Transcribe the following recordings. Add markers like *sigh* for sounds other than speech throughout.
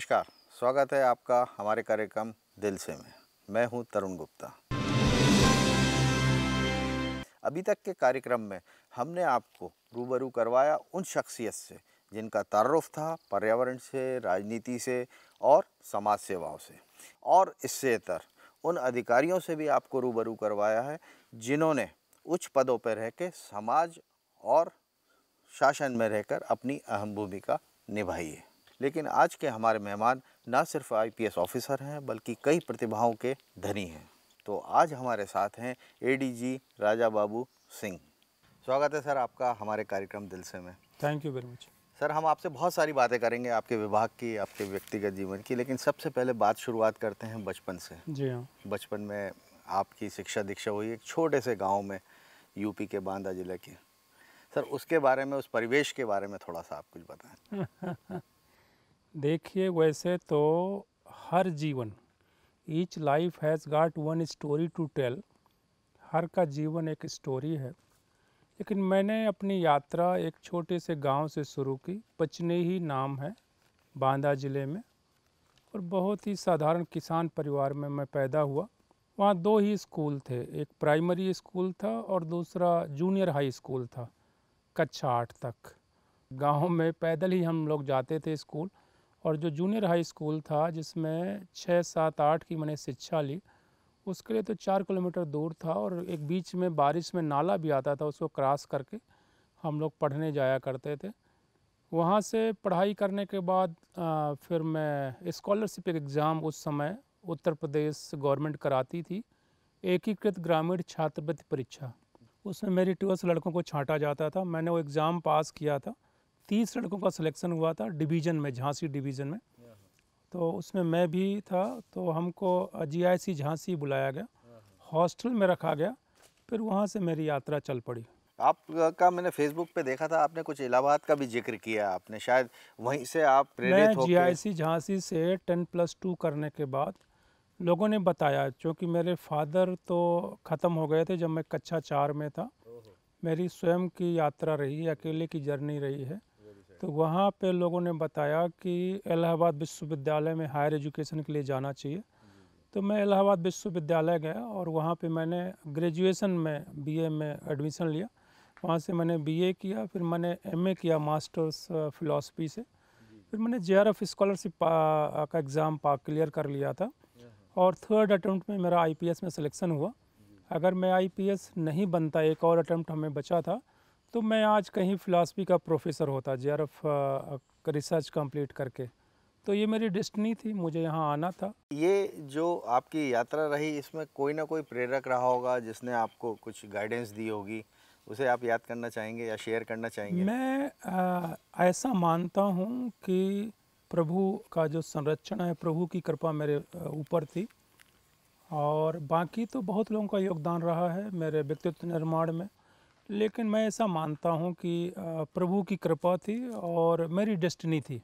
नमस्कार स्वागत है आपका हमारे कार्यक्रम दिल से में मैं हूं तरुण गुप्ता अभी तक के कार्यक्रम में हमने आपको रूबरू करवाया उन शख्सियत से जिनका तारुफ था पर्यावरण से राजनीति से और समाज सेवाओं से और इससे तर उन अधिकारियों से भी आपको रूबरू करवाया है जिन्होंने उच्च पदों पर रह के समाज और शासन में रहकर अपनी अहम भूमिका निभाई है लेकिन आज के हमारे मेहमान ना सिर्फ आईपीएस ऑफिसर हैं बल्कि कई प्रतिभाओं के धनी हैं तो आज हमारे साथ हैं एडीजी राजा बाबू सिंह स्वागत है सर आपका हमारे कार्यक्रम दिल से में thank you very much sir हम आपसे बहुत सारी बातें करेंगे आपके विभाग की आपके व्यक्तिगत जीवन की लेकिन सबसे पहले बात शुरुआत करते हैं बचपन से जी हाँ बचपन में आपकी शिक्षा दीक्षा हुई एक छोटे से गांव में यूपी के बांदा जिले के सर उसके बारे में उस परिवेश के बारे में थोड़ा सा आप कुछ बताएं *laughs* देखिए वैसे तो हर जीवन each life has got one story to tell हर का जीवन एक स्टोरी है लेकिन मैंने अपनी यात्रा एक छोटे से गांव से शुरू की पचने ही नाम है बांदा ज़िले में और बहुत ही साधारण किसान परिवार में मैं पैदा हुआ वहाँ दो ही स्कूल थे एक प्राइमरी स्कूल था और दूसरा जूनियर हाई स्कूल था कक्षा आठ तक गांव में पैदल ही हम लोग जाते थे स्कूल और जो जूनियर हाई स्कूल था जिसमें छः सात आठ की मैंने शिक्षा ली उसके लिए तो चार किलोमीटर दूर था और एक बीच में बारिश में नाला भी आता था उसको क्रॉस करके हम लोग पढ़ने जाया करते थे वहाँ से पढ़ाई करने के बाद आ, फिर मैं इस्कॉलरशिप एग्ज़ाम उस समय उत्तर प्रदेश गवर्नमेंट कराती थी एकीकृत ग्रामीण छात्रवृत्ति परीक्षा उसमें मेरी ट्वेल्थ लड़कों को छांटा जाता था मैंने वो एग्ज़ाम पास किया था तीस लड़कों का सिलेक्शन हुआ था डिवीज़न में झांसी डिवीज़न में हाँ, हाँ। तो उसमें मैं भी था तो हमको जीआईसी झांसी बुलाया गया हाँ, हॉस्टल में रखा गया फिर वहाँ से मेरी यात्रा चल पड़ी आपका मैंने फेसबुक पे देखा था आपने कुछ इलाहाबाद का भी जिक्र किया आपने शायद वहीं से आप जी आई सी झांसी से टेन प्लस टू करने के बाद लोगों ने बताया क्योंकि मेरे फादर तो ख़त्म हो गए थे जब मैं कक्षा चार में था मेरी स्वयं की यात्रा रही है अकेले की जर्नी रही है तो वहाँ पे लोगों ने बताया कि इलाहाबाद विश्वविद्यालय में हायर एजुकेशन के लिए जाना चाहिए तो मैं इलाहाबाद विश्वविद्यालय गया और वहाँ पे मैंने ग्रेजुएशन में बीए में एडमिशन लिया वहाँ से मैंने बीए किया फिर मैंने एमए किया मास्टर्स फ़िलासफ़ी से फिर मैंने जे स्कॉलरशिप का एग्ज़ाम पा क्लियर कर लिया था और थर्ड अटैम्प्ट में मेरा आई में सलेक्शन हुआ अगर मैं आईपीएस नहीं बनता एक और अटैम्प्ट हमें बचा था तो मैं आज कहीं फ़िलासफ़ी का प्रोफेसर होता J R F research complete करके तो ये मेरी डिस्टनी थी मुझे यहाँ आना था ये जो आपकी यात्रा रही इसमें कोई ना कोई प्रेरक रहा होगा जिसने आपको कुछ गाइडेंस दी होगी उसे आप याद करना चाहेंगे या शेयर करना चाहेंगे मैं आ, ऐसा मानता हूँ कि प्रभु का जो संरक्षण है प्रभु की कृपा मेरे ऊपर थी और बाकी तो बहुत लोगों का योगदान रहा है मेरे व्यक्तित्व निर्माण में लेकिन मैं ऐसा मानता हूँ कि प्रभु की कृपा थी और मेरी डेस्टिनी थी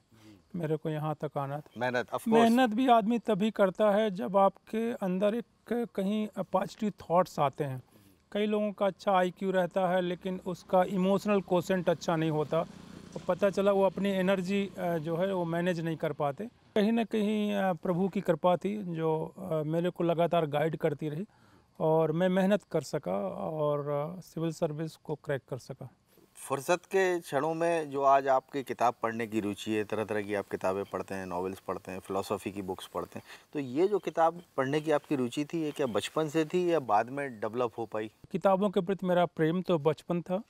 मेरे को यहाँ तक आना था मेहनत मेहनत भी आदमी तभी करता है जब आपके अंदर एक कहीं पॉजिटिव थॉट्स आते हैं कई लोगों का अच्छा आईक्यू रहता है लेकिन उसका इमोशनल कोसेंट अच्छा नहीं होता तो पता चला वो अपनी एनर्जी जो है वो मैनेज नहीं कर पाते कहीं ना कहीं प्रभु की कृपा थी जो मेरे को लगातार गाइड करती रही और मैं मेहनत कर सका और सिविल सर्विस को क्रैक कर सका फुर्सत के क्षणों में जो आज आपकी किताब पढ़ने की रुचि है तरह तरह की आप किताबें पढ़ते हैं नॉवेल्स पढ़ते हैं फ़िलासफ़ी की बुक्स पढ़ते हैं तो ये जो किताब पढ़ने की आपकी रुचि थी ये क्या बचपन से थी या बाद में डेवलप हो पाई किताबों के प्रति मेरा प्रेम तो बचपन था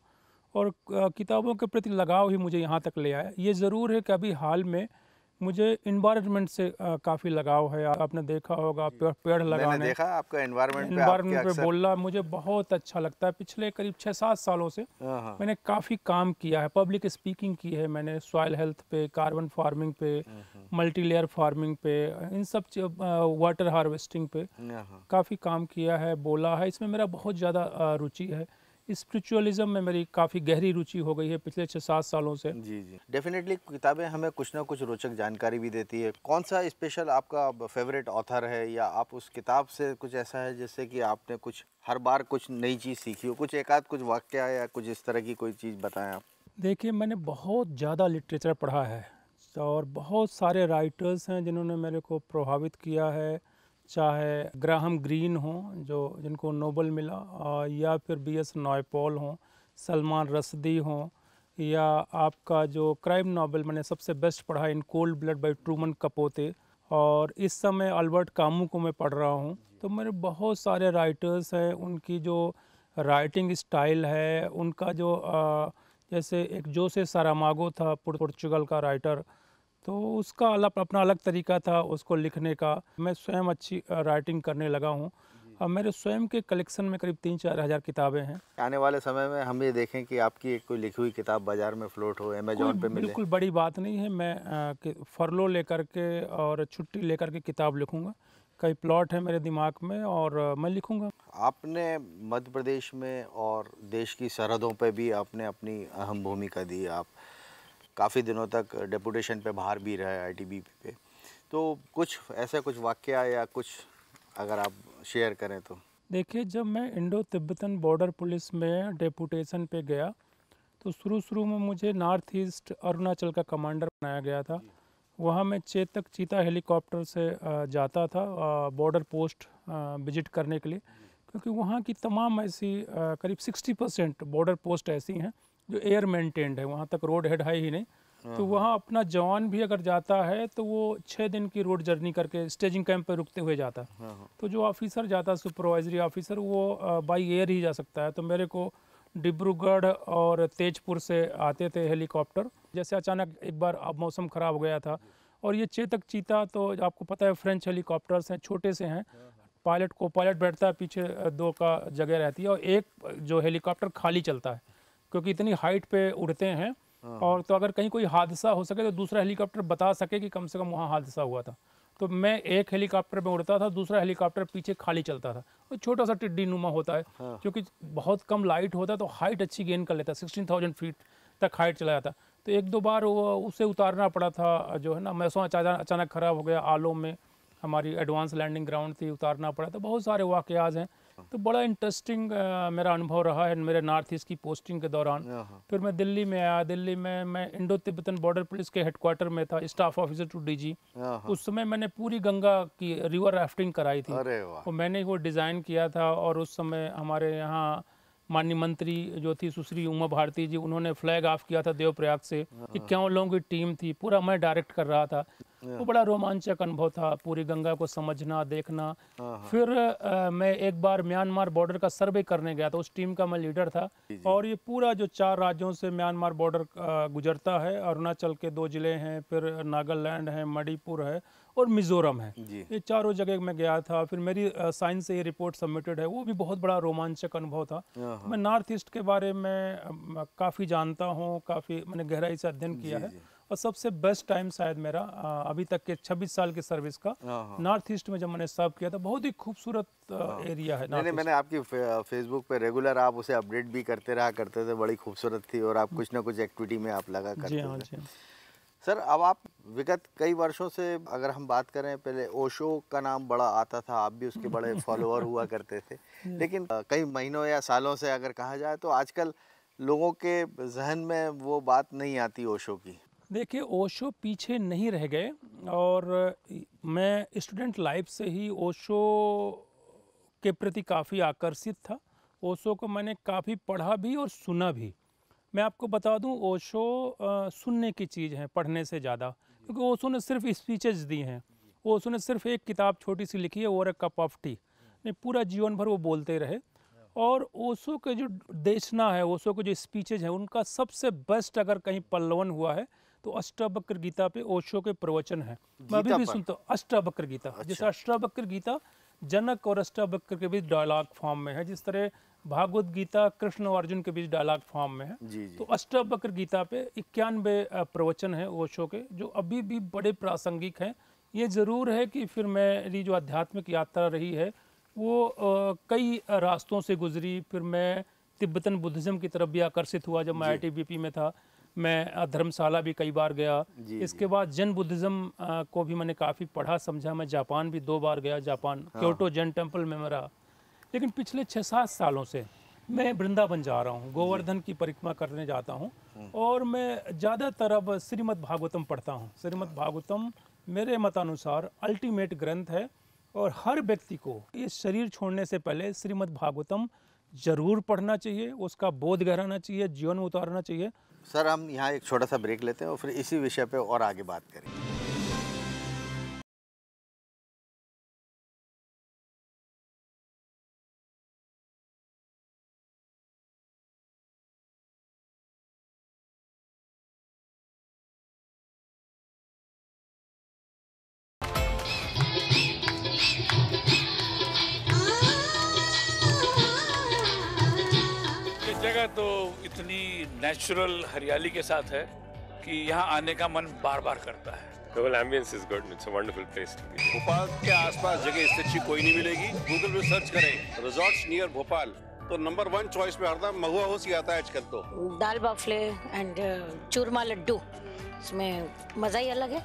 और किताबों के प्रति लगाव ही मुझे यहाँ तक ले आया ये ज़रूर है कि अभी हाल में मुझे इन्वायरमेंट से काफ़ी लगाव है आपने देखा होगा पेड़ पेड़ लगाने देखा आपका इन्वायरमेंट इन्वायरमेंट पे, पे बोलना मुझे बहुत अच्छा लगता है पिछले करीब छः सात सालों से हाँ, हाँ। मैंने काफ़ी काम किया है पब्लिक स्पीकिंग की है मैंने सॉयल हेल्थ पे कार्बन फार्मिंग पे मल्टीलेयर हाँ, फार्मिंग पे इन सब वाटर हार्वेस्टिंग पे काफ़ी काम किया है बोला है इसमें मेरा बहुत ज़्यादा रुचि है स्पिरिचुअलिज्म में मेरी काफ़ी गहरी रुचि हो गई है पिछले छः सात सालों से जी जी डेफिनेटली किताबें हमें कुछ ना कुछ रोचक जानकारी भी देती है कौन सा स्पेशल आपका फेवरेट ऑथर है या आप उस किताब से कुछ ऐसा है जैसे कि आपने कुछ हर बार कुछ नई चीज़ सीखी हो कुछ एक आध कुछ वाक्य या कुछ इस तरह की कोई चीज़ बताएं आप देखिए मैंने बहुत ज़्यादा लिटरेचर पढ़ा है और बहुत सारे राइटर्स हैं जिन्होंने मेरे को प्रभावित किया है चाहे ग्राहम ग्रीन हो जो जिनको नोबल मिला या फिर बी एस नॉयपॉल हों सलमान रसदी हों या आपका जो क्राइम नावल मैंने सबसे बेस्ट पढ़ा in cold blood by Truman Capote और इस समय अल्बर्ट कामू को मैं पढ़ रहा हूँ तो मेरे बहुत सारे राइटर्स हैं उनकी जो राइटिंग स्टाइल है उनका जो आ, जैसे एक जोसे सारामागो था पुर्तगाल का राइटर तो उसका अलग अपना अलग तरीका था उसको लिखने का मैं स्वयं अच्छी राइटिंग करने लगा हूँ अब मेरे स्वयं के कलेक्शन में करीब तीन चार हज़ार किताबें हैं आने वाले समय में हम ये देखें कि आपकी एक कोई लिखी हुई किताब बाजार में फ्लोट हो अमेजोन पे मिले बिल्कुल बड़ी बात नहीं है मैं फरलो लेकर के और छुट्टी लेकर के किताब लिखूँगा कई प्लॉट है मेरे दिमाग में और मैं लिखूँगा आपने मध्य प्रदेश में और देश की सरहदों पर भी आपने अपनी अहम भूमिका दी आप काफ़ी दिनों तक डेपुटेशन पे बाहर भी रहे आई पे तो कुछ ऐसा कुछ वाक्य या कुछ अगर आप शेयर करें तो देखिए जब मैं इंडो तिब्बतन बॉर्डर पुलिस में डेपुटेशन पे गया तो शुरू शुरू में मुझे नॉर्थ ईस्ट अरुणाचल का कमांडर बनाया गया था वहाँ मैं चेतक चीता हेलीकॉप्टर से जाता था बॉर्डर पोस्ट विजिट करने के लिए क्योंकि वहाँ की तमाम ऐसी करीब 60 परसेंट बॉर्डर पोस्ट ऐसी हैं जो एयर मेंटेन्ड है वहाँ तक रोड हेड है ही नहीं हाँ, तो हाँ। वहाँ अपना जवान भी अगर जाता है तो वो छः दिन की रोड जर्नी करके स्टेजिंग कैंप पर रुकते हुए जाता हाँ, तो जो ऑफिसर जाता है सुपरवाइजरी ऑफिसर वो बाई एयर ही जा सकता है तो मेरे को डिब्रूगढ़ और तेजपुर से आते थे हेलीकॉप्टर जैसे अचानक एक बार अब मौसम ख़राब हो गया था और ये चेतक चीता तो आपको पता है फ्रेंच हेलीकॉप्टर्स हैं छोटे से हैं पायलट को पायलट बैठता है पीछे दो का जगह रहती है और एक जो हेलीकॉप्टर खाली चलता है क्योंकि इतनी हाइट पे उड़ते हैं हाँ। और तो अगर कहीं कोई हादसा हो सके तो दूसरा हेलीकॉप्टर बता सके कि कम से कम वहाँ हादसा हुआ था तो मैं एक हेलीकॉप्टर में उड़ता था दूसरा हेलीकॉप्टर पीछे खाली चलता था वो छोटा सा टिड्डी नुमा होता है हाँ। क्योंकि बहुत कम लाइट होता है तो हाइट अच्छी गेन कर लेता सिक्सटीन थाउजेंड फीट तक हाइट चला जाता तो एक दो बार वो उसे उतारना पड़ा था जो है ना मैसों अचानक ख़राब हो गया आलो में हमारी एडवांस लैंडिंग ग्राउंड थी उतारना पड़ा था बहुत सारे वाक़ हैं हाँ। तो बड़ा इंटरेस्टिंग मेरा अनुभव रहा है मेरे नॉर्थ ईस्ट की पोस्टिंग के दौरान हाँ, हाँ। फिर मैं दिल्ली में आया दिल्ली में मैं इंडो तिब्बतन बॉर्डर पुलिस के हेडक्वार्टर में था स्टाफ ऑफिसर टू डीजी उस समय मैंने पूरी गंगा की रिवर राफ्टिंग कराई थी और मैंने वो डिज़ाइन किया था और उस समय हमारे यहाँ माननीय मंत्री जो थी सुश्री उमा भारती जी उन्होंने फ्लैग ऑफ किया था देवप्रयाग से कि क्यों लोगों की टीम थी पूरा मैं डायरेक्ट कर रहा था वो बड़ा रोमांचक अनुभव था पूरी गंगा को समझना देखना हाँ, हाँ। फिर आ, मैं एक बार म्यांमार बॉर्डर का सर्वे करने गया था उस टीम का मैं लीडर था और ये पूरा जो चार राज्यों से म्यांमार बॉर्डर गुजरता है अरुणाचल के दो जिले हैं फिर नागालैंड है मणिपुर है और मिजोरम है ये चारों जगह मैं गया था फिर मेरी साइंस से ये रिपोर्ट सबमिटेड है वो भी बहुत बड़ा रोमांचक अनुभव था हाँ, मैं नॉर्थ ईस्ट के बारे में काफ़ी जानता हूँ काफ़ी मैंने गहराई से अध्ययन किया है और सबसे बेस्ट टाइम शायद मेरा अभी तक के 26 साल की सर्विस का नॉर्थ हाँ, ईस्ट हाँ। में जब मैंने सर्व किया था बहुत ही खूबसूरत एरिया हाँ। है मैंने मैंने आपकी फेसबुक पे रेगुलर आप उसे अपडेट भी करते रहा करते थे बड़ी खूबसूरत थी और आप हम्म। कुछ ना कुछ एक्टिविटी में आप लगा करते जी हाँ, जी सर अब आप विगत कई वर्षों से अगर हम बात करें पहले ओशो का नाम बड़ा आता था आप भी उसके बड़े फॉलोअर *laughs* हुआ करते थे लेकिन कई महीनों या सालों से अगर कहा जाए तो आजकल लोगों के जहन में वो बात नहीं आती ओशो की देखिए ओशो पीछे नहीं रह गए और मैं स्टूडेंट लाइफ से ही ओशो के प्रति काफ़ी आकर्षित था ओशो को मैंने काफ़ी पढ़ा भी और सुना भी मैं आपको बता दूं ओशो सुनने की चीज़ है पढ़ने से ज़्यादा क्योंकि ओशो ने सिर्फ स्पीचेज दी हैं ओशो ने सिर्फ एक किताब छोटी सी लिखी है और ए कप ऑफ टी नहीं पूरा जीवन भर वो बोलते रहे और ओशो के जो देशना है ओशो के जो स्पीचेज हैं उनका सबसे बेस्ट अगर कहीं पल्लवन हुआ है तो अष्टावक्र गीता पे ओशो के प्रवचन है मैं अभी भी सुनता हूँ अष्टावक्र गीता अच्छा। जैसे अष्टावक्र गीता जनक और अष्टावक्र के बीच डायलॉग फॉर्म में है जिस तरह भागवत गीता कृष्ण और अर्जुन के बीच डायलॉग फॉर्म में है जी जी। तो अष्टावक्र गीता पे इक्यानवे प्रवचन है ओशो के जो अभी भी बड़े प्रासंगिक हैं ये ज़रूर है कि फिर मेरी जो आध्यात्मिक यात्रा रही है वो कई रास्तों से गुजरी फिर मैं तिब्बतन बुद्धिज़्म की तरफ भी आकर्षित हुआ जब मैं आई में था मैं धर्मशाला भी कई बार गया जी, इसके बाद जैन बुद्धिज़्म को भी मैंने काफ़ी पढ़ा समझा मैं जापान भी दो बार गया जापान हाँ। क्योटो जैन टेम्पल में मैं रहा लेकिन पिछले छः सात सालों से मैं वृंदावन जा रहा हूँ गोवर्धन की परिक्रमा करने जाता हूँ हम्म। और मैं ज़्यादातर अब श्रीमद् भागवतम पढ़ता हूँ श्रीमद् भागवतम मेरे मतानुसार अल्टीमेट ग्रंथ है और हर व्यक्ति को इस शरीर छोड़ने से पहले श्रीमद् भागवतम ज़रूर पढ़ना चाहिए उसका बोध गहराना चाहिए जीवन में उतारना चाहिए सर हम यहाँ एक छोटा सा ब्रेक लेते हैं और फिर इसी विषय पर और आगे बात करेंगे तो इतनी नेचुरल हरियाली के साथ है कि यहाँ आने का मन बार बार करता है भोपाल के आसपास जगह इससे अच्छी कोई नहीं मिलेगी गूगल पे सर्च करें रिजॉर्ट्स नियर भोपाल तो नंबर वन चॉइस में हरदम महुआ हो सी आता है आजकल तो दाल बाफले एंड uh, चूरमा लड्डू इसमें मज़ा ही अलग है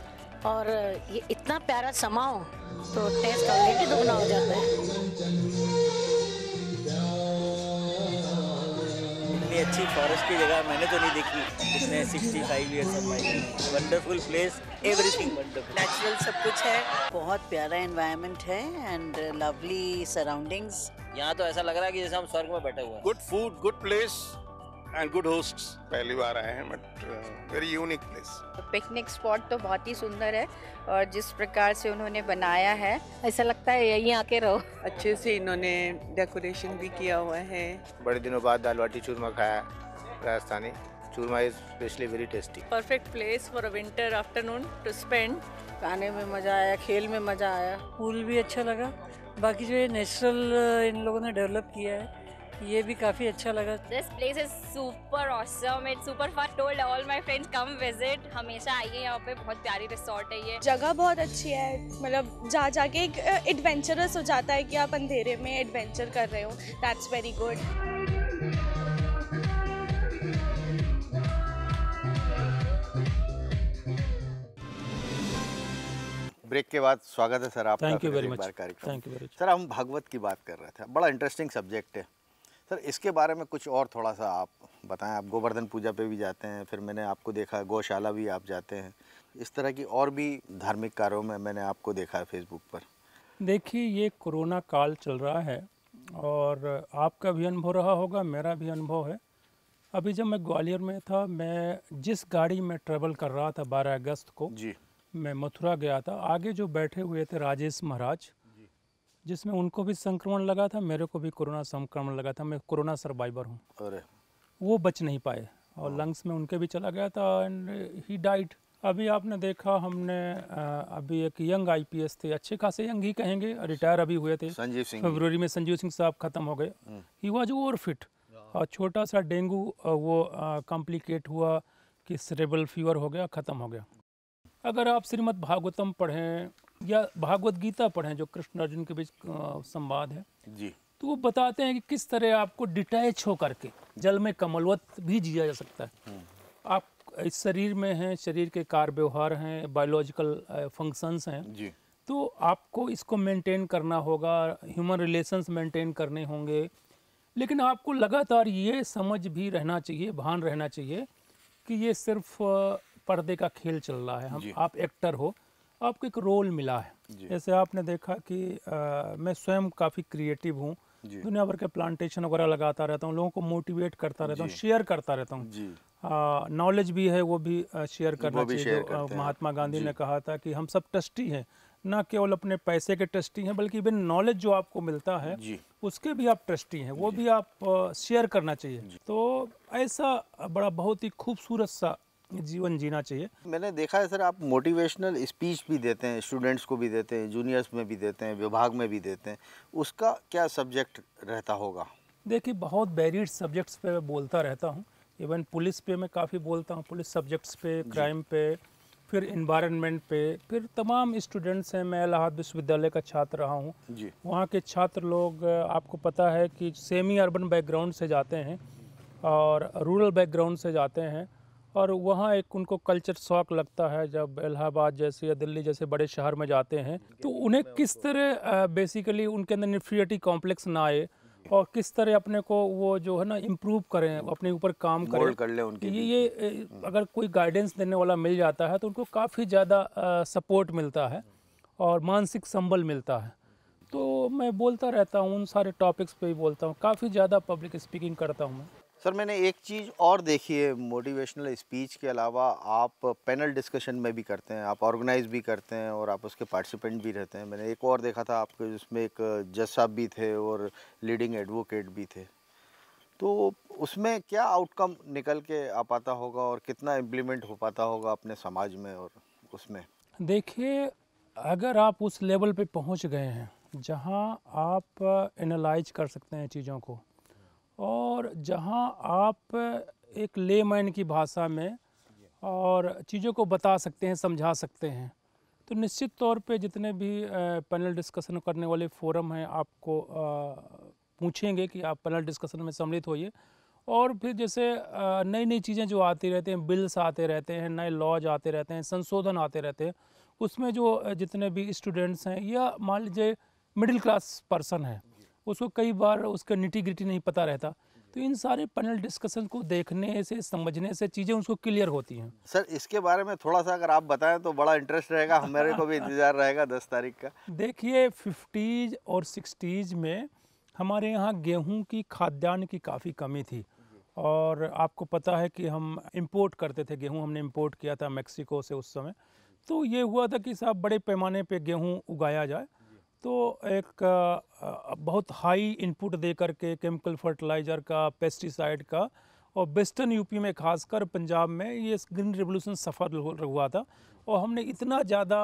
और uh, ये इतना प्यारा समा हो तो टेस्ट ऑलरेडी दोगुना हो जाता है इतनी अच्छी फॉरेस्ट की जगह मैंने तो नहीं देखी जिसने 65 five year wonderful place everything wonderful natural सब कुछ है बहुत प्यारा एनवायरनमेंट है एंड लवली सराउंडिंग्स यहाँ तो ऐसा लग रहा है कि जैसे हम स्वर्ग में बैठे हुए हैं good food good place and good hosts पहली बार आए हैं but very unique place picnic spot तो बहुत ही सुंदर है और जिस प्रकार से उन्होंने बनाया है ऐसा लगता है यहीं आके रहो अच्छे से इन्होंने डेकोरेशन भी किया हुआ है बड़े दिनों बाद दाल बाटी चूरमा खाया Rajasthani churma is specially very tasty perfect place for winter afternoon to spend खाने में मज़ा आया खेल में मज़ा आया पूल भी अच्छा लगा बाकी जो ये नेचुरल uh, इन लोगों ने डेवलप किया है ये भी काफी अच्छा लगा this place is super awesome it super fun told all my friends come visit हमेशा आइए यहाँ पे बहुत प्यारी रिसोर्ट है ये जगह बहुत अच्छी है मतलब जा जाके एक एडवेंचरस हो जाता है कि आप अंधेरे में एडवेंचर कर रहे हो दैट्स वेरी गुड ब्रेक के बाद स्वागत है सर आपका thank you very much thank you very much sir हम भागवत की बात कर रहे थे बड़ा इंटरेस्टिंग सब्जेक्ट है सर इसके बारे में कुछ और थोड़ा सा आप बताएं आप गोवर्धन पूजा पे भी जाते हैं फिर मैंने आपको देखा है गौशाला भी आप जाते हैं इस तरह की और भी धार्मिक कार्यों में मैंने आपको देखा है फेसबुक पर देखिए ये कोरोना काल चल रहा है और आपका भी अनुभव रहा होगा मेरा भी अनुभव है अभी जब मैं ग्वालियर में था मैं जिस गाड़ी में ट्रेवल कर रहा था 12 अगस्त को जी मैं मथुरा गया था आगे जो बैठे हुए थे राजेश महाराज जिसमें उनको भी संक्रमण लगा था मेरे को भी कोरोना संक्रमण लगा था मैं कोरोना सर्वाइवर हूँ अरे वो बच नहीं पाए और लंग्स हाँ। में उनके भी चला गया था एंड ही डाइट अभी आपने देखा हमने अभी एक यंग आईपीएस थे अच्छे खासे यंग ही कहेंगे रिटायर अभी हुए थे संजीव सिंह फरवरी में संजीव सिंह साहब खत्म हो गए ही वॉज ओवर फिट और छोटा सा डेंगू वो कॉम्प्लिकेट हुआ कि सरेबल फीवर हो गया ख़त्म हो गया अगर आप श्रीमद भागवतम पढ़ें या भागवत गीता पढ़ें जो कृष्ण अर्जुन के बीच संवाद है जी तो वो बताते हैं कि किस तरह आपको डिटैच हो करके जल में कमलवत भी जिया जा सकता है हम्म। आप इस शरीर में हैं शरीर के कार व्यवहार हैं बायोलॉजिकल फंक्शंस हैं जी तो आपको इसको मेंटेन करना होगा ह्यूमन रिलेशंस मेंटेन करने होंगे लेकिन आपको लगातार ये समझ भी रहना चाहिए भान रहना चाहिए कि ये सिर्फ पर्दे का खेल चल रहा है हम आप एक्टर हो आपको एक रोल मिला है जैसे आपने देखा कि आ, मैं स्वयं काफ़ी क्रिएटिव हूँ दुनिया भर के प्लांटेशन वगैरह लगाता रहता हूँ लोगों को मोटिवेट करता रहता हूँ शेयर करता रहता हूँ नॉलेज भी है वो भी शेयर करना चाहिए महात्मा गांधी ने कहा था कि हम सब ट्रस्टी हैं ना केवल अपने पैसे के ट्रस्टी हैं बल्कि इवन नॉलेज जो आपको मिलता है उसके भी आप ट्रस्टी हैं वो भी आप शेयर करना चाहिए तो ऐसा बड़ा बहुत ही खूबसूरत सा जीवन जीना चाहिए मैंने देखा है सर आप मोटिवेशनल स्पीच भी देते हैं स्टूडेंट्स को भी देते हैं जूनियर्स में भी देते हैं विभाग में भी देते हैं उसका क्या सब्जेक्ट रहता होगा देखिए बहुत बैरियड सब्जेक्ट्स पे बोलता रहता हूँ इवन पुलिस पे मैं काफ़ी बोलता हूँ पुलिस सब्जेक्ट्स पे क्राइम पे फिर इन्वायरमेंट पे फिर तमाम स्टूडेंट्स हैं मैं इलाहाबाद विश्वविद्यालय का छात्र रहा हूँ वहाँ के छात्र लोग आपको पता है कि सेमी अर्बन बैकग्राउंड से जाते हैं और रूरल बैकग्राउंड से जाते हैं और वहाँ एक उनको कल्चर शॉक लगता है जब इलाहाबाद जैसे या दिल्ली जैसे बड़े शहर में जाते हैं तो उन्हें किस तरह बेसिकली उनके अंदर इन्फ्रियटी कॉम्प्लेक्स ना आए और किस तरह अपने को वो जो है ना इम्प्रूव करें अपने ऊपर काम करें कर ले उनकी ये ये अगर कोई गाइडेंस देने वाला मिल जाता है तो उनको काफ़ी ज़्यादा सपोर्ट मिलता है और मानसिक संबल मिलता है तो मैं बोलता रहता हूँ उन सारे टॉपिक्स पे ही बोलता हूँ काफ़ी ज़्यादा पब्लिक स्पीकिंग करता हूँ मैं सर मैंने एक चीज़ और देखी है मोटिवेशनल स्पीच के अलावा आप पैनल डिस्कशन में भी करते हैं आप ऑर्गेनाइज भी करते हैं और आप उसके पार्टिसिपेंट भी रहते हैं मैंने एक और देखा था आपके जिसमें एक जज साहब भी थे और लीडिंग एडवोकेट भी थे तो उसमें क्या आउटकम निकल के आ पाता होगा और कितना इम्प्लीमेंट हो पाता होगा अपने समाज में और उसमें देखिए अगर आप उस लेवल पे पहुंच गए हैं जहां आप एनालाइज कर सकते हैं चीज़ों को और जहां आप एक ले की भाषा में और चीज़ों को बता सकते हैं समझा सकते हैं तो निश्चित तौर पे जितने भी पैनल डिस्कशन करने वाले फोरम हैं आपको पूछेंगे कि आप पैनल डिस्कशन में सम्मिलित होइए और फिर जैसे नई नई चीज़ें जो आती रहते हैं बिल्स आते रहते हैं नए लॉज आते रहते हैं संशोधन आते रहते हैं उसमें जो जितने भी स्टूडेंट्स हैं या मान लीजिए मिडिल क्लास पर्सन हैं उसको कई बार उसका निटी ग्रिटी नहीं पता रहता तो इन सारे पैनल डिस्कशन को देखने से समझने से चीज़ें उसको क्लियर होती हैं सर इसके बारे में थोड़ा सा अगर आप बताएं तो बड़ा इंटरेस्ट रहेगा हमारे को भी इंतज़ार रहेगा दस तारीख का देखिए फिफ्टीज़ और सिक्सटीज़ में हमारे यहाँ गेहूं की खाद्यान्न की काफ़ी कमी थी और आपको पता है कि हम इम्पोर्ट करते थे गेहूँ हमने इम्पोर्ट किया था मैक्सिको से उस समय तो ये हुआ था कि साहब बड़े पैमाने पर गेहूँ उगाया जाए तो एक बहुत हाई इनपुट दे करके केमिकल फर्टिलाइज़र का पेस्टिसाइड का और वेस्टर्न यूपी में खासकर पंजाब में ये ग्रीन रिवोल्यूशन सफल हुआ था और हमने इतना ज़्यादा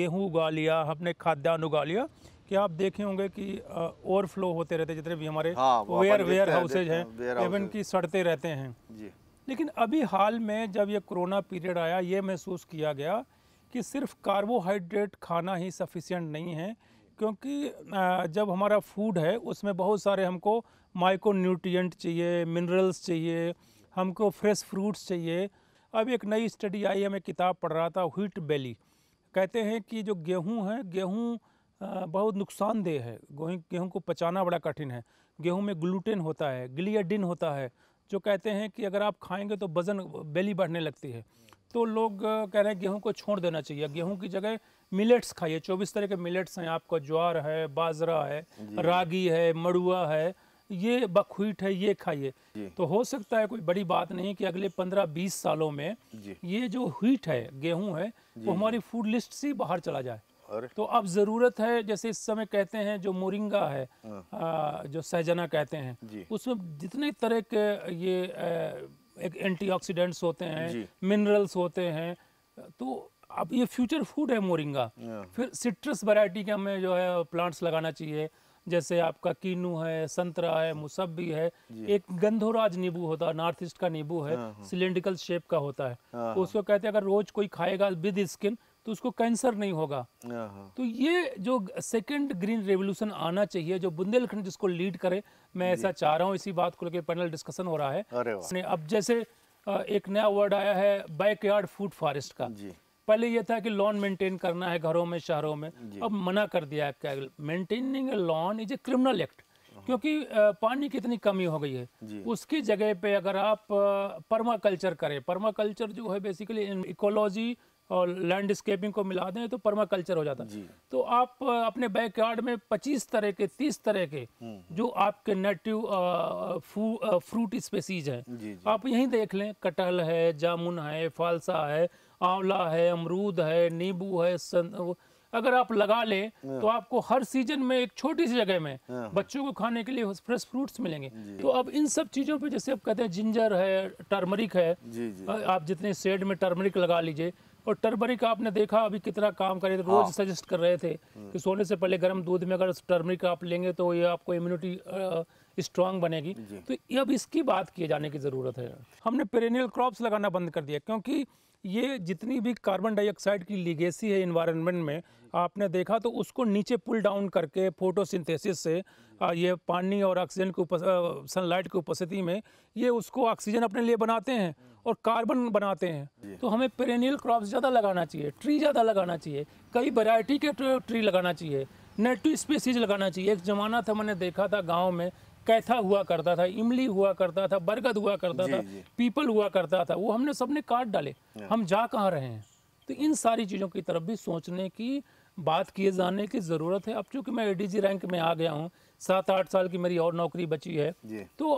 गेहूं उगा लिया हमने खाद्यान्न उगा लिया कि आप देखे होंगे कि ओवरफ्लो होते रहते जितने भी हमारे वेयर वेयर हाउसेज हैं इवन की सड़ते रहते हैं लेकिन अभी हाल में जब ये कोरोना पीरियड आया ये महसूस किया गया कि सिर्फ कार्बोहाइड्रेट खाना ही सफिशेंट नहीं है क्योंकि जब हमारा फूड है उसमें बहुत सारे हमको माइक्रो चाहिए मिनरल्स चाहिए हमको फ्रेश फ्रूट्स चाहिए अब एक नई स्टडी आई है मैं किताब पढ़ रहा था व्हीट बेली कहते हैं कि जो गेहूं है गेहूं बहुत नुकसानदेह है गेहूं को पचाना बड़ा कठिन है गेहूं में ग्लूटेन होता है ग्लियाडिन होता है जो कहते हैं कि अगर आप खाएंगे तो वज़न बेली बढ़ने लगती है तो लोग कह रहे हैं गेहूं को छोड़ देना चाहिए गेहूं की जगह मिलेट्स खाइए चौबीस तरह के मिलेट्स हैं आपका ज्वार है बाजरा है रागी है मड़ुआ है ये बखवीट है ये खाइए तो हो सकता है कोई बड़ी बात नहीं कि अगले पंद्रह बीस सालों में ये जो हीट है गेहूं है वो हमारी फूड लिस्ट से बाहर चला जाए तो अब ज़रूरत है जैसे इस समय कहते हैं जो मोरिंगा है आ, हाँ। जो सहजना कहते हैं उसमें जितने तरह के ये आ, एक एंटी होते हैं मिनरल्स होते हैं तो अब ये फ्यूचर फूड है मोरिंगा फिर सिट्रस वैरायटी के हमें जो है प्लांट्स लगाना चाहिए जैसे आपका कीनू है संतरा है मुसब्बी है एक गंधोराज नींबू होता है नॉर्थ ईस्ट का नींबू है हाँ, हाँ। सिलेंड्रिकल शेप का होता है तो उसको कहते हैं अगर रोज कोई खाएगा विद स्किन तो उसको कैंसर नहीं होगा हाँ, हाँ। तो ये जो सेकंड ग्रीन रेवोल्यूशन आना चाहिए जो बुंदेलखंड जिसको लीड करे मैं ऐसा चाह रहा हूँ इसी बात को लेकर पैनल डिस्कशन हो रहा है अब जैसे एक नया वर्ड आया है बैकयार्ड फूड फॉरेस्ट का पहले यह था कि लॉन मेंटेन करना है घरों में शहरों में अब मना कर दिया है maintaining lawn is a criminal act हाँ। क्योंकि पानी की इतनी कमी हो गई है उसकी जगह पे अगर आप परमाकल्चर करें परमाकल्चर जो है बेसिकली इकोलॉजी और लैंडस्केपिंग को मिला दें तो परमाकल्चर हो जाता है तो आप अपने बैकयार्ड में 25 तरह के 30 तरह के हम्म। जो आपके नेटिव फ्रूट स्पेसीज हैं आप यहीं देख लें कटहल है जामुन है फालसा है आंवला है अमरूद है नींबू है सन, अगर आप लगा लें हाँ। तो आपको हर सीजन में एक छोटी सी जगह में हाँ, हाँ। बच्चों को खाने के लिए फ्रेश फ्रूट्स मिलेंगे तो अब इन सब चीज़ों पे जैसे आप कहते हैं जिंजर है टर्मरिक है जी, जी। आप जितने सेड में टर्मरिक लगा लीजिए और टर्मरिक आपने देखा अभी कितना काम थे रोज सजेस्ट कर रहे थे हाँ। हम्म। कि सोने से पहले गर्म दूध में अगर टर्मरिक आप लेंगे तो ये आपको इम्यूनिटी स्ट्रांग बनेगी तो अब इसकी बात किए जाने की ज़रूरत है हमने पेरेनियल क्रॉप्स लगाना बंद कर दिया क्योंकि ये जितनी भी कार्बन डाइऑक्साइड की लीगेसी है इन्वायरमेंट में आपने देखा तो उसको नीचे पुल डाउन करके फोटोसिंथेसिस से ये पानी और ऑक्सीजन की सनलाइट की उपस्थिति में ये उसको ऑक्सीजन अपने लिए बनाते हैं और कार्बन बनाते हैं तो हमें पेरेनियल क्रॉप्स ज़्यादा लगाना चाहिए ट्री ज़्यादा लगाना चाहिए कई वैरायटी के ट्री लगाना चाहिए नेटिव स्पीसीज लगाना चाहिए एक ज़माना था मैंने देखा था गाँव में कैथा हुआ करता था इमली हुआ करता था बरगद हुआ करता जी, था जी। पीपल हुआ करता था वो हमने सबने काट डाले हाँ। हम जा कहाँ रहे हैं तो इन सारी चीज़ों की तरफ भी सोचने की बात किए जाने की ज़रूरत है अब चूंकि मैं एडीजी रैंक में आ गया हूँ सात आठ साल की मेरी और नौकरी बची है तो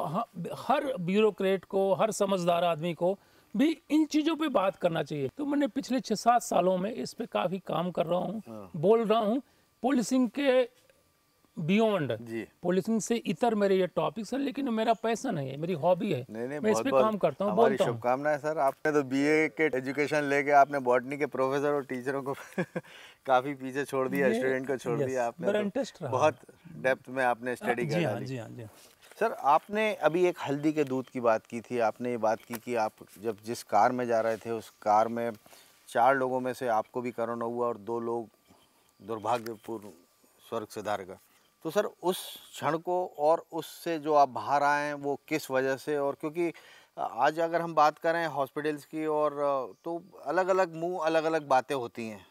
हर ब्यूरोक्रेट को हर समझदार आदमी को भी इन चीज़ों पे बात करना चाहिए तो मैंने पिछले छः सात सालों में इस पे काफ़ी काम कर रहा हूँ हाँ। बोल रहा हूँ पुलिसिंग के बियॉन्ड पोलिसिंग से इतर मेरे ये टॉपिक्स हैं लेकिन मेरा पैसन है मेरी हॉबी है नहीं, नहीं, मैं इस पे काम करता हूँ हमारी शुभकामनाएं सर आपने तो बीए के एजुकेशन लेके आपने बॉटनी के प्रोफेसर और टीचरों को *laughs* काफी पीछे छोड़ दिया स्टूडेंट को छोड़ दिया आपने तो बहुत डेप्थ में आपने स्टडी हाँ, की हाँ जी हाँ जी हाँ। सर आपने अभी एक हल्दी के दूध की बात की थी आपने ये बात की कि आप जब जिस कार में जा रहे थे उस कार में चार लोगों में से आपको भी करोना हुआ और दो लोग दुर्भाग्यपूर्ण स्वर्ग से धार गए तो सर उस क्षण को और उससे जो आप बाहर आए हैं वो किस वजह से और क्योंकि आज अगर हम बात करें हॉस्पिटल्स की और तो अलग अलग मुंह अलग अलग बातें होती हैं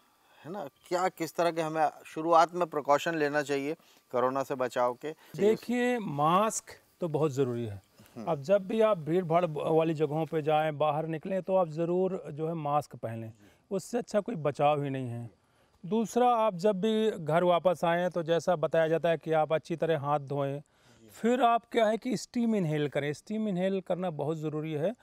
है ना क्या किस तरह के हमें शुरुआत में प्रिकॉशन लेना चाहिए कोरोना से बचाव के देखिए मास्क तो बहुत ज़रूरी है हम्म। अब जब भी आप भीड़ भाड़ वाली जगहों पर जाएँ बाहर निकलें तो आप ज़रूर जो है मास्क पहनें उससे अच्छा कोई बचाव ही नहीं है दूसरा आप जब भी घर वापस आएँ तो जैसा बताया जाता है कि आप अच्छी तरह हाथ धोएं फिर आप क्या है कि स्टीम इनहेल करें स्टीम इनहेल करना बहुत ज़रूरी है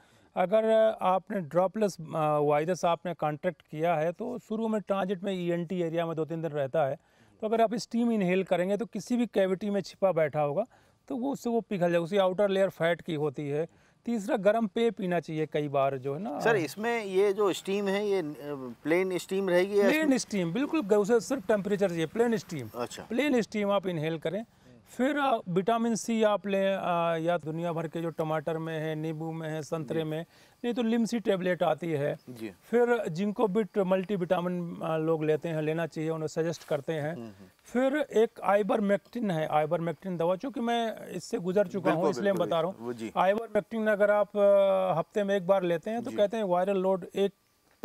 अगर आपने ड्रॉपलेस वायरस आपने कॉन्टैक्ट किया है तो शुरू में ट्रांजिट में टी e एरिया में दो तीन दिन रहता है तो अगर आप स्टीम इनहेल करेंगे तो किसी भी कैविटी में छिपा बैठा होगा तो वो उससे वो पिघल जाएगा उसी आउटर लेयर फैट की होती है तीसरा गर्म पेय पीना चाहिए कई बार जो है ना सर इसमें ये जो स्टीम है ये प्लेन स्टीम रहेगी प्लेन स्टीम बिल्कुल उसे सिर्फ टेम्परेचर चाहिए प्लेन स्टीम अच्छा प्लेन स्टीम आप इनहेल करें फिर विटामिन सी आप लें या दुनिया भर के जो टमाटर में है नींबू में है संतरे में नहीं तो लिमसी टेबलेट आती है फिर जिनको बिट मल्टी विटामिन लोग लेते हैं लेना चाहिए उन्हें सजेस्ट करते हैं हम्म, हम्म। फिर एक आइबर मैक्टिन है आइबर मैक्टिन दवा चूँकि मैं इससे गुजर चुका हूँ इसलिए मैं बता रहा हूँ आइबर मैक्टिन अगर आप हफ्ते में एक बार लेते हैं तो कहते हैं वायरल लोड एक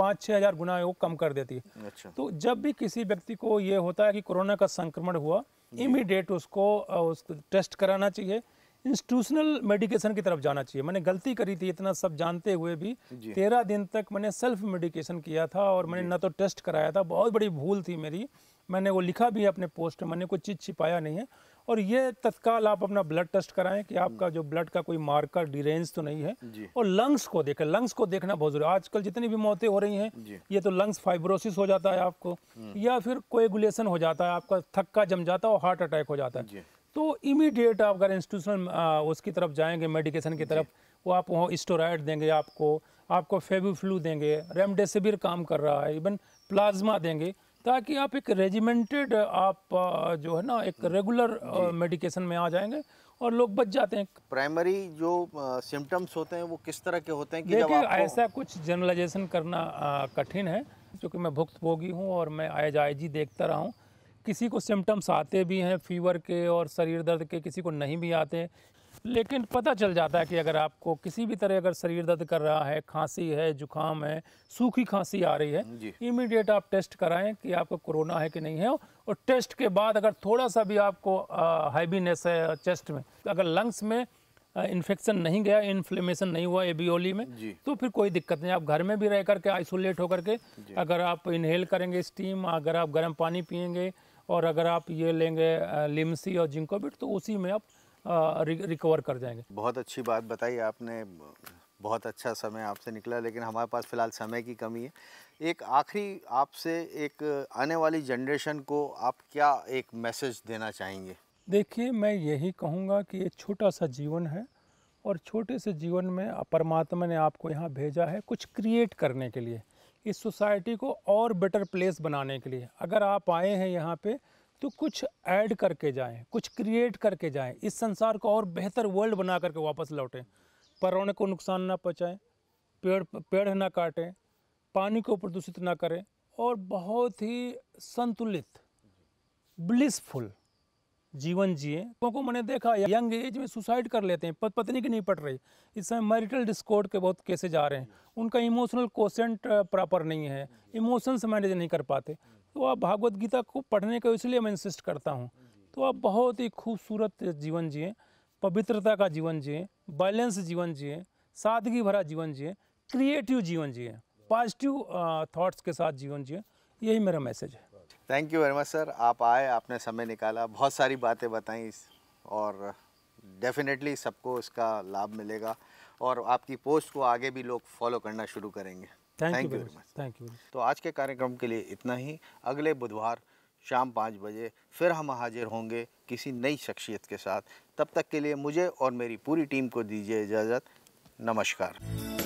पाँच छः हज़ार गुना वो कम कर देती है अच्छा। तो जब भी किसी व्यक्ति को ये होता है कि कोरोना का संक्रमण हुआ इमीडिएट उसको उसको टेस्ट कराना चाहिए इंस्टीट्यूशनल मेडिकेशन की तरफ जाना चाहिए मैंने गलती करी थी इतना सब जानते हुए भी तेरह दिन तक मैंने सेल्फ मेडिकेशन किया था और मैंने ना तो टेस्ट कराया था बहुत बड़ी भूल थी मेरी मैंने वो लिखा भी है अपने पोस्ट में मैंने कोई चीज़ छिपाया नहीं है और ये तत्काल आप अपना ब्लड टेस्ट कराएं कि आपका जो ब्लड का कोई मार्कर डिरेंज तो नहीं है और लंग्स को देखें लंग्स को देखना बहुत जरूरी आजकल जितनी भी मौतें हो रही हैं ये तो लंग्स फाइब्रोसिस हो जाता है आपको हम्म। या फिर कोएगुलेशन हो जाता है आपका थक्का जम जाता है और हार्ट अटैक हो जाता है तो इमीडिएट आप अगर इंस्टीट्यूशनल उसकी तरफ जाएंगे मेडिकेशन की तरफ वो आप वहाँ स्टोराइड देंगे आपको आपको फेबू फ्लू देंगे रेमडेसिविर काम कर रहा है इवन प्लाज्मा देंगे ताकि आप एक रेजिमेंटेड आप जो है ना एक रेगुलर मेडिकेशन में आ जाएंगे और लोग बच जाते हैं प्राइमरी जो सिम्टम्स होते हैं वो किस तरह के होते हैं कि देखिए ऐसा कुछ जनरलाइजेशन करना कठिन है क्योंकि मैं भुक्त भोगी हूँ और मैं आय जी देखता रहा हूँ किसी को सिम्टम्स आते भी हैं फीवर के और शरीर दर्द के किसी को नहीं भी आते लेकिन पता चल जाता है कि अगर आपको किसी भी तरह अगर शरीर दर्द कर रहा है खांसी है जुकाम है सूखी खांसी आ रही है इमीडिएट आप टेस्ट कराएं कि आपको कोरोना है कि नहीं है और टेस्ट के बाद अगर थोड़ा सा भी आपको हाइबीनेस है चेस्ट में अगर लंग्स में इन्फेक्शन नहीं गया इन्फ्लेमेशन नहीं हुआ एबीओली में तो फिर कोई दिक्कत नहीं आप घर में भी रह करके आइसोलेट होकर के अगर आप इनहेल करेंगे स्टीम अगर आप गर्म पानी पियेंगे और अगर आप ये लेंगे लिमसी और जिंकोबिट तो उसी में आप रिकवर कर जाएंगे बहुत अच्छी बात बताई आपने बहुत अच्छा समय आपसे निकला लेकिन हमारे पास फ़िलहाल समय की कमी है एक आखिरी आपसे एक आने वाली जनरेशन को आप क्या एक मैसेज देना चाहेंगे देखिए मैं यही कहूँगा कि ये छोटा सा जीवन है और छोटे से जीवन में परमात्मा ने आपको यहाँ भेजा है कुछ क्रिएट करने के लिए इस सोसाइटी को और बेटर प्लेस बनाने के लिए अगर आप आए हैं यहाँ पर तो कुछ ऐड करके जाएं कुछ क्रिएट करके जाएं इस संसार को और बेहतर वर्ल्ड बना करके वापस लौटें पर्यावरण को नुकसान ना पहुँचाएँ पेड़ पेड़ ना काटें पानी को प्रदूषित ना करें और बहुत ही संतुलित ब्लिसफुल जीवन जिए क्योंकि मैंने देखा यंग एज में सुसाइड कर लेते हैं पत पत्नी की नहीं पट रही इस समय मैरिटल डिस्कोर्ड के बहुत केसेज आ रहे हैं उनका इमोशनल कोशेंट प्रॉपर नहीं है इमोशंस मैनेज नहीं कर पाते तो आप भागवत गीता को पढ़ने का इसलिए मैं इंसिस्ट करता हूँ तो आप बहुत ही खूबसूरत जीवन जिए पवित्रता का जीवन जिए बैलेंस जीवन जिए सादगी भरा जीवन जिए क्रिएटिव जीवन जिए पॉजिटिव थॉट्स के साथ जीवन जिए यही मेरा मैसेज है thank you very much sir आप आए आपने समय निकाला बहुत सारी बातें बताई और डेफिनेटली सबको इसका लाभ मिलेगा और आपकी पोस्ट को आगे भी लोग फॉलो करना शुरू करेंगे thank you very much thank you तो आज के कार्यक्रम के लिए इतना ही अगले बुधवार शाम पाँच बजे फिर हम हाजिर होंगे किसी नई शख्सियत के साथ तब तक के लिए मुझे और मेरी पूरी टीम को दीजिए इजाज़त नमस्कार